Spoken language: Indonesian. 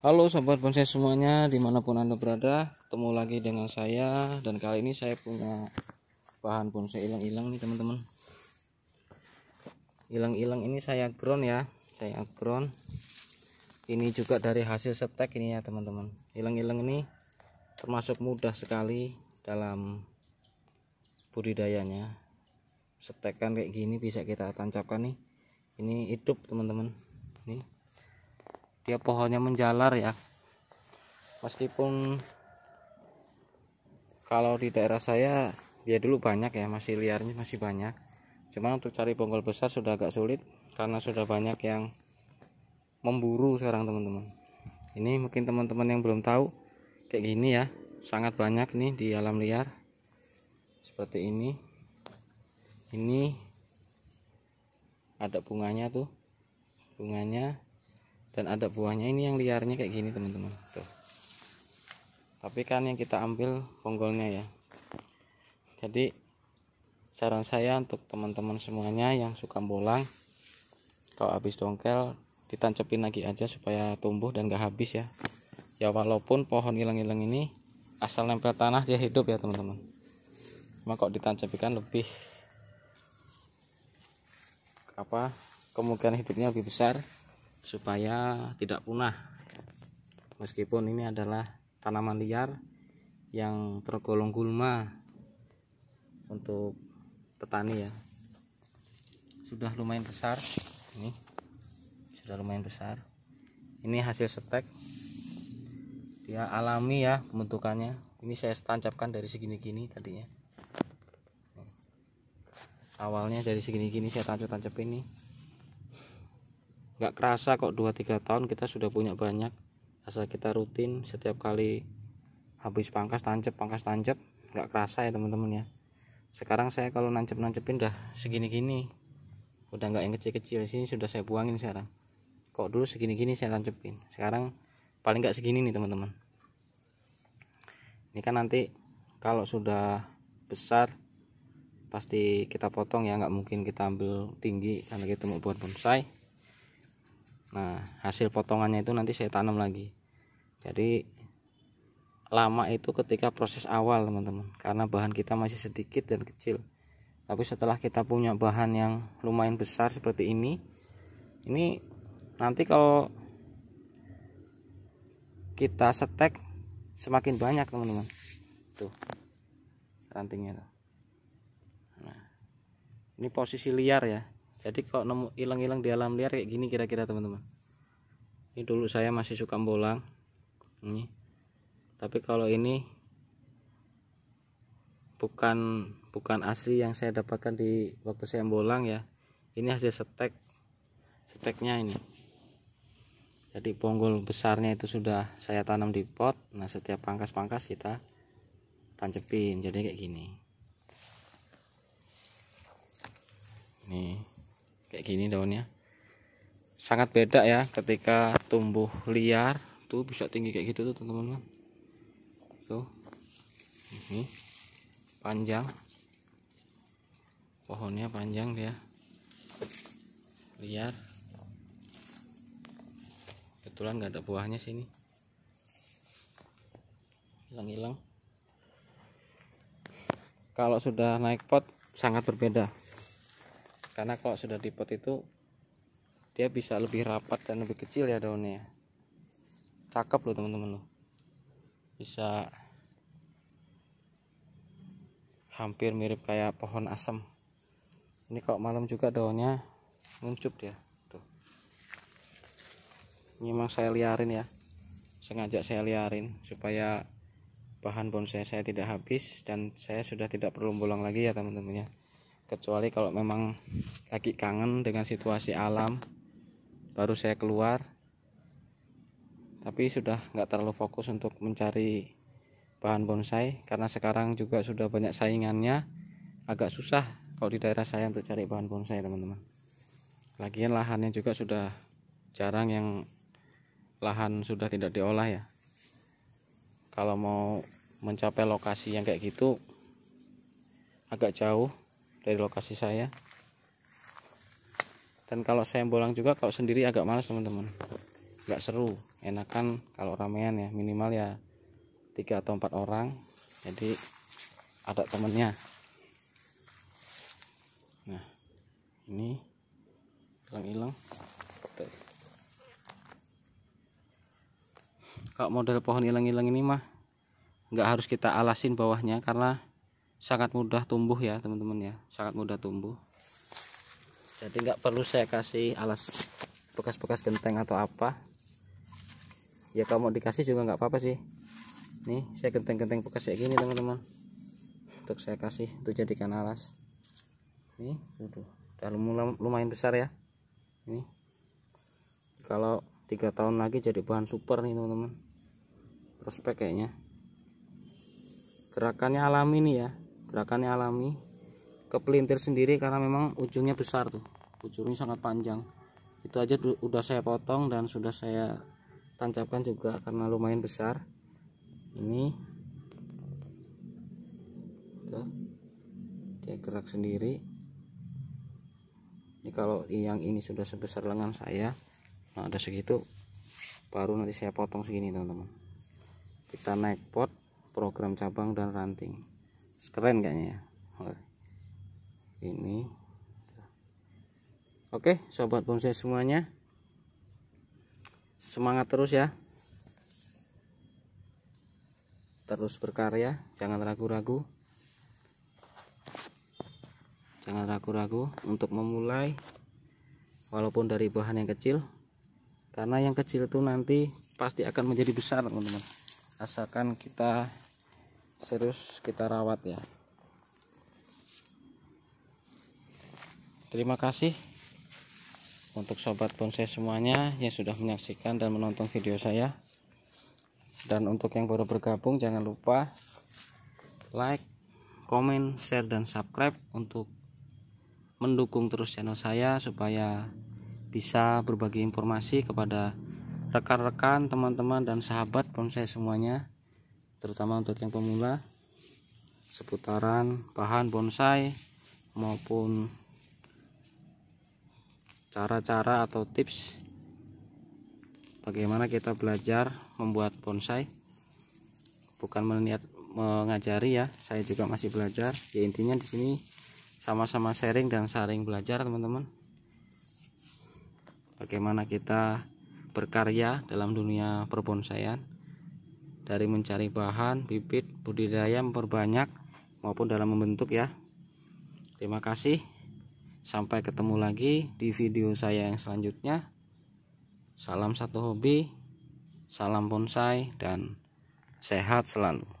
Halo sobat bonsai semuanya dimanapun anda berada ketemu lagi dengan saya dan kali ini saya punya bahan bonsai ilang-ilang nih teman-teman ilang-ilang ini saya ground ya saya ground ini juga dari hasil setek ini ya teman-teman ilang-ilang ini termasuk mudah sekali dalam budidayanya Setekan kayak gini bisa kita tancapkan nih ini hidup teman-teman nih dia pohonnya menjalar ya meskipun kalau di daerah saya dia dulu banyak ya masih liarnya masih banyak cuman untuk cari bonggol besar sudah agak sulit karena sudah banyak yang memburu sekarang teman-teman ini mungkin teman-teman yang belum tahu kayak gini ya sangat banyak nih di alam liar seperti ini ini ada bunganya tuh bunganya dan ada buahnya ini yang liarnya kayak gini teman-teman tuh tapi kan yang kita ambil bonggolnya ya jadi saran saya untuk teman-teman semuanya yang suka bolang kalau habis dongkel ditancepin lagi aja supaya tumbuh dan gak habis ya ya walaupun pohon hilang-hilang ini asal nempel tanah dia hidup ya teman-teman cuma kok ditancapikan lebih apa kemungkinan hidupnya lebih besar supaya tidak punah meskipun ini adalah tanaman liar yang tergolong gulma untuk petani ya sudah lumayan besar ini sudah lumayan besar ini hasil setek dia alami ya pembentukannya ini saya tancapkan dari segini-gini tadinya awalnya dari segini-gini saya tancap-tancap ini nggak kerasa kok 2-3 tahun kita sudah punya banyak asal kita rutin setiap kali habis pangkas tancep pangkas tancep nggak kerasa ya teman-teman ya sekarang saya kalau nancep nancepin udah segini gini udah nggak yang kecil-kecil sini sudah saya buangin sekarang kok dulu segini gini saya tancepin sekarang paling nggak segini nih teman-teman ini kan nanti kalau sudah besar pasti kita potong ya nggak mungkin kita ambil tinggi karena kita mau buat bonsai Nah, hasil potongannya itu nanti saya tanam lagi. Jadi lama itu ketika proses awal, teman-teman. Karena bahan kita masih sedikit dan kecil. Tapi setelah kita punya bahan yang lumayan besar seperti ini, ini nanti kalau kita setek semakin banyak, teman-teman. Tuh. Rantingnya tuh. Nah, ini posisi liar ya jadi kalau nemu hilang-hilang di alam liar kayak gini kira-kira teman-teman ini dulu saya masih suka bolang ini tapi kalau ini bukan bukan asli yang saya dapatkan di waktu saya bolang ya ini hasil setek steknya ini jadi bonggol besarnya itu sudah saya tanam di pot nah setiap pangkas-pangkas kita tancepin jadi kayak gini nih kayak gini daunnya sangat beda ya ketika tumbuh liar tuh bisa tinggi kayak gitu tuh teman-teman tuh ini panjang pohonnya panjang dia liar kebetulan nggak ada buahnya sini hilang-hilang kalau sudah naik pot sangat berbeda karena kalau sudah di pot itu dia bisa lebih rapat dan lebih kecil ya daunnya ya. cakep loh teman-teman loh bisa hampir mirip kayak pohon asem ini kalau malam juga daunnya muncup dia tuh ini memang saya liarin ya sengaja saya liarin supaya bahan bonsai saya tidak habis dan saya sudah tidak perlu bolong lagi ya teman-teman ya kecuali kalau memang lagi kangen dengan situasi alam baru saya keluar tapi sudah nggak terlalu fokus untuk mencari bahan bonsai karena sekarang juga sudah banyak saingannya agak susah kalau di daerah saya untuk cari bahan bonsai teman-teman lagian lahannya juga sudah jarang yang lahan sudah tidak diolah ya kalau mau mencapai lokasi yang kayak gitu agak jauh dari lokasi saya dan kalau saya bolang juga kalau sendiri agak males teman-teman nggak seru enakan kalau ramean ya minimal ya tiga atau empat orang jadi ada temennya nah ini hilang-hilang kalau model pohon hilang-hilang ini mah nggak harus kita alasin bawahnya karena sangat mudah tumbuh ya teman-teman ya sangat mudah tumbuh jadi nggak perlu saya kasih alas bekas-bekas genteng atau apa ya kalau mau dikasih juga nggak apa-apa sih nih saya genteng-genteng bekas kayak gini teman-teman untuk saya kasih itu jadikan alas nih udah lumayan besar ya ini kalau tiga tahun lagi jadi bahan super nih teman-teman prospek kayaknya gerakannya alami nih ya gerakannya alami ke kepelintir sendiri karena memang ujungnya besar tuh ujungnya sangat panjang itu aja udah saya potong dan sudah saya tancapkan juga karena lumayan besar ini tuh dia gerak sendiri ini kalau yang ini sudah sebesar lengan saya nah ada segitu baru nanti saya potong segini teman-teman kita naik pot program cabang dan ranting keren kayaknya ya ini oke sobat bonsai semuanya semangat terus ya terus berkarya jangan ragu-ragu jangan ragu-ragu untuk memulai walaupun dari bahan yang kecil karena yang kecil itu nanti pasti akan menjadi besar teman-teman asalkan kita serius kita rawat ya terima kasih untuk sobat bonsai semuanya yang sudah menyaksikan dan menonton video saya dan untuk yang baru bergabung jangan lupa like komen share dan subscribe untuk mendukung terus channel saya supaya bisa berbagi informasi kepada rekan-rekan teman-teman dan sahabat bonsai semuanya terutama untuk yang pemula seputaran bahan bonsai maupun cara-cara atau tips bagaimana kita belajar membuat bonsai bukan meniat mengajari ya saya juga masih belajar ya intinya di sini sama-sama sharing dan saling belajar teman-teman bagaimana kita berkarya dalam dunia perbonsaian dari mencari bahan bibit budidaya memperbanyak maupun dalam membentuk ya terima kasih sampai ketemu lagi di video saya yang selanjutnya salam satu hobi salam bonsai dan sehat selalu